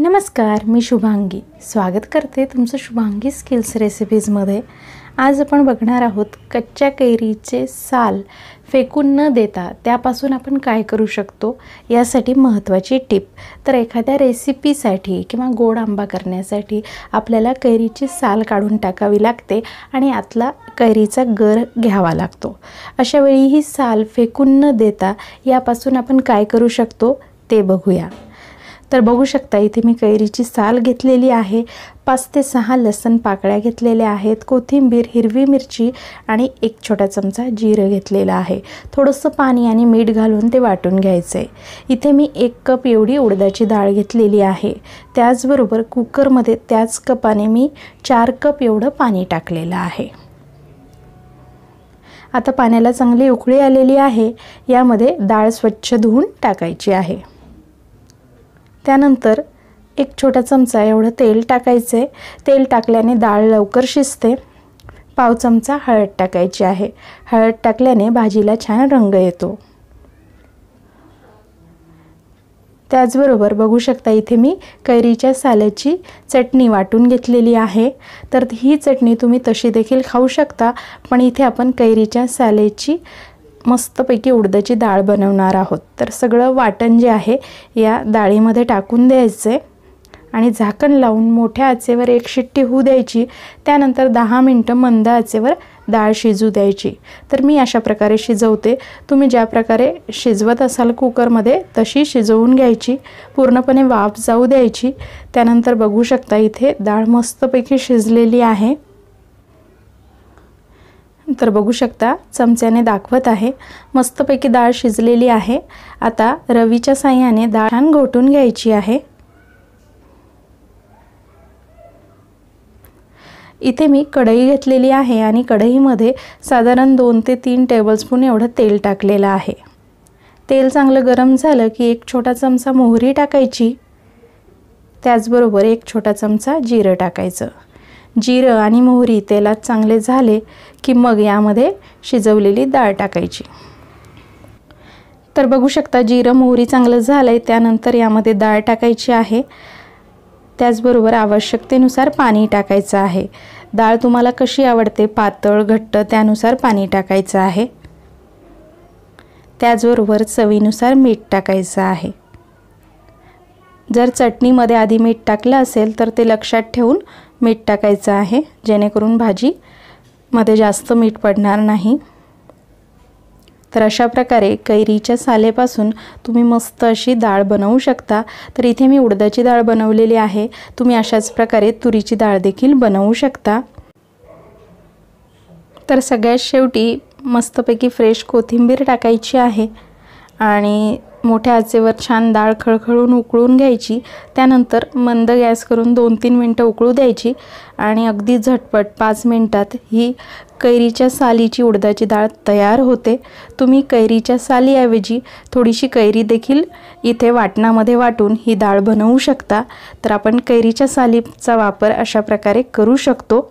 नमस्कार मी शुभांगी स्वागत करते तुमचं शुभांगी स्किल्स रेसिपीजमध्ये आज आपण बघणार आहोत कच्च्या कैरीचे साल फेकून न देता त्यापासून आपण काय करू शकतो यासाठी महत्त्वाची टिप तर एखाद्या रेसिपीसाठी किंवा गोड आंबा करण्यासाठी आपल्याला कैरीची साल काढून टाकावी लागते आणि आतला कैरीचा गर घ्यावा लागतो अशावेळी ही साल फेकून न देता यापासून आपण काय करू शकतो ते बघूया तर बघू शकता इथे मी कैरीची साल घेतलेली आहे पाच ते सहा लसण पाकळ्या घेतलेल्या आहेत कोथिंबीर हिरवी मिरची आणि एक छोटा चमचा जिरं घेतलेला आहे थोडंसं पाणी आणि मीठ घालून ते वाटून घ्यायचं आहे इथे मी एक कप एवढी उडदाची डाळ घेतलेली आहे त्याचबरोबर कुकरमध्ये त्याच कपाने मी चार कप एवढं पाणी टाकलेलं आहे आता पाण्याला चांगली उकळी आलेली आहे यामध्ये डाळ स्वच्छ धुवून टाकायची आहे त्यानंतर एक छोटा चमचा एवढं तेल टाकायचं आहे तेल टाकल्याने डाळ लवकर शिजते पाव चमचा हळद टाकायची आहे हळद टाकल्याने भाजीला छान रंग येतो त्याचबरोबर बघू शकता इथे मी कैरीच्या साल्याची चटणी वाटून घेतलेली आहे तर ही चटणी तुम्ही तशी देखील खाऊ शकता पण इथे आपण कैरीच्या साल्याची मस्तपैकी उडदाची डाळ बनवणार आहोत तर सगळं वाटण जे आहे या डाळीमध्ये टाकून द्यायचं आहे आणि झाकण लावून मोठ्या आचेवर एक शिट्टी होऊ द्यायची त्यानंतर दहा मिनटं मंद आचेवर डाळ शिजू द्यायची तर मी अशा प्रकारे शिजवते तुम्ही ज्या प्रकारे शिजवत असाल कुकरमध्ये तशी शिजवून घ्यायची पूर्णपणे वाफ जाऊ द्यायची त्यानंतर बघू शकता इथे डाळ मस्तपैकी शिजलेली आहे तर बघू शकता चमच्याने दाखवत आहे मस्तपैकी डाळ शिजलेली आहे आता रवीच्या साह्याने डाळ छान घोटून घ्यायची आहे इथे मी कढई घेतलेली आहे आणि कढईमध्ये साधारण दोन ते तीन टेबलस्पून एवढं तेल टाकलेलं आहे तेल चांगलं गरम झालं की एक छोटा चमचा मोहरी टाकायची त्याचबरोबर एक छोटा चमचा जिरं टाकायचं जिरं आणि मोहरी तेलात चांगले झाले की मग यामध्ये शिजवलेली डाळ टाकायची तर बघू शकता जिरं मोहरी चांगलं झालं आहे त्यानंतर यामध्ये डाळ टाकायची आहे त्याचबरोबर आवश्यकतेनुसार पाणी टाकायचं आहे डाळ तुम्हाला कशी आवडते पातळ घट्ट त्यानुसार पाणी टाकायचं आहे त्याचबरोबर चवीनुसार मीठ टाकायचं आहे जर चटणीमध्ये आधी मीठ टाकलं असेल तर ते लक्षात ठेवून मीठ टाकायचं आहे जेणेकरून भाजीमध्ये जास्त मीठ पडणार नाही तर अशा प्रकारे कैरीच्या सालेपासून तुम्ही मस्त अशी डाळ बनवू शकता तर इथे मी उडदाची डाळ बनवलेली आहे तुम्ही अशाच प्रकारे तुरीची डाळ देखील बनवू शकता तर सगळ्यात शेवटी मस्तपैकी फ्रेश कोथिंबीर टाकायची आहे आणि मोठ्या आचेवर छान डाळ खळखळून उकळून घ्यायची त्यानंतर मंद गॅस करून दोन तीन मिनटं उकळू द्यायची आणि अगदी झटपट पाच मिनटात ही कैरीच्या सालीची उडदाची डाळ तयार होते तुम्ही कैरीच्या सालीऐवजी थोडीशी कैरी देखील इथे वाटणामध्ये वाटून ही डाळ बनवू शकता तर आपण कैरीच्या सालीचा वापर अशा प्रकारे करू शकतो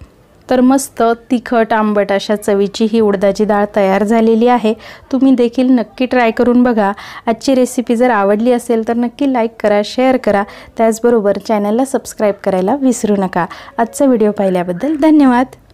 तर मस्त तिखट आंबट अशा चवीची ही उडदाची डाळ तयार झालेली आहे तुम्ही देखील नक्की ट्राय करून बघा आजची रेसिपी जर आवडली असेल तर नक्की लाईक करा शेअर करा त्याचबरोबर चॅनलला सबस्क्राईब करायला विसरू नका आजचा व्हिडिओ पाहिल्याबद्दल धन्यवाद